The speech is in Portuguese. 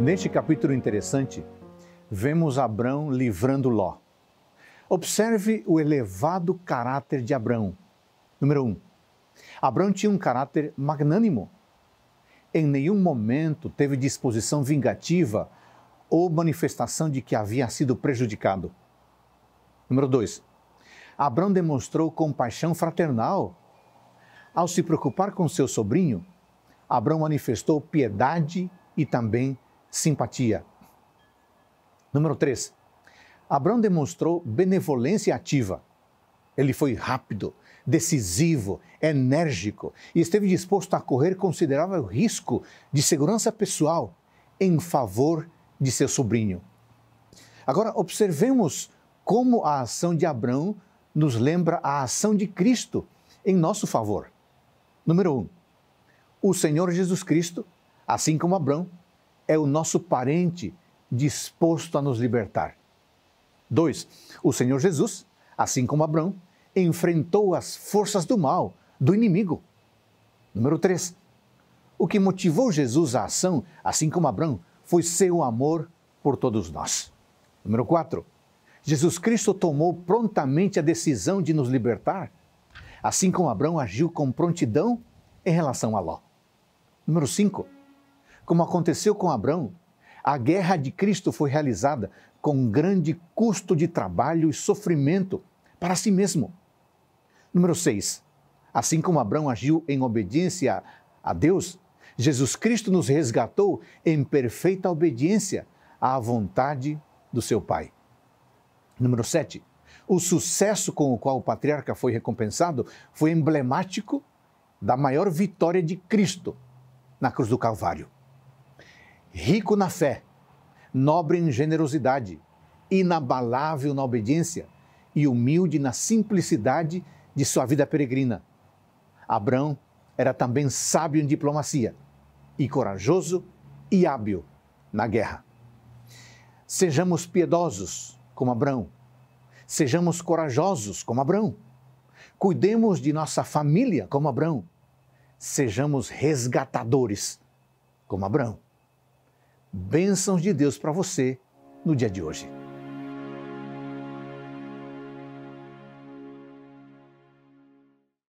Neste capítulo interessante, vemos Abrão livrando Ló. Observe o elevado caráter de Abrão. Número 1. Um, Abrão tinha um caráter magnânimo. Em nenhum momento teve disposição vingativa ou manifestação de que havia sido prejudicado. Número 2. Abrão demonstrou compaixão fraternal. Ao se preocupar com seu sobrinho, Abrão manifestou piedade e também simpatia. Número 3. Abraão demonstrou benevolência ativa. Ele foi rápido, decisivo, enérgico e esteve disposto a correr considerável risco de segurança pessoal em favor de seu sobrinho. Agora, observemos como a ação de Abraão nos lembra a ação de Cristo em nosso favor. Número 1. Um, o Senhor Jesus Cristo, assim como Abraão, é o nosso parente disposto a nos libertar. 2. O Senhor Jesus, assim como Abraão, enfrentou as forças do mal, do inimigo. Número 3. O que motivou Jesus à ação, assim como Abraão, foi seu amor por todos nós. Número 4. Jesus Cristo tomou prontamente a decisão de nos libertar, assim como Abraão agiu com prontidão em relação a Ló. Número 5 como aconteceu com Abraão, a guerra de Cristo foi realizada com grande custo de trabalho e sofrimento para si mesmo. Número 6. Assim como Abraão agiu em obediência a Deus, Jesus Cristo nos resgatou em perfeita obediência à vontade do seu Pai. Número 7. O sucesso com o qual o patriarca foi recompensado foi emblemático da maior vitória de Cristo na cruz do Calvário rico na fé, nobre em generosidade, inabalável na obediência e humilde na simplicidade de sua vida peregrina. Abrão era também sábio em diplomacia e corajoso e hábil na guerra. Sejamos piedosos como Abrão. Sejamos corajosos como Abrão. Cuidemos de nossa família como Abrão. Sejamos resgatadores como Abrão bênçãos de Deus para você no dia de hoje.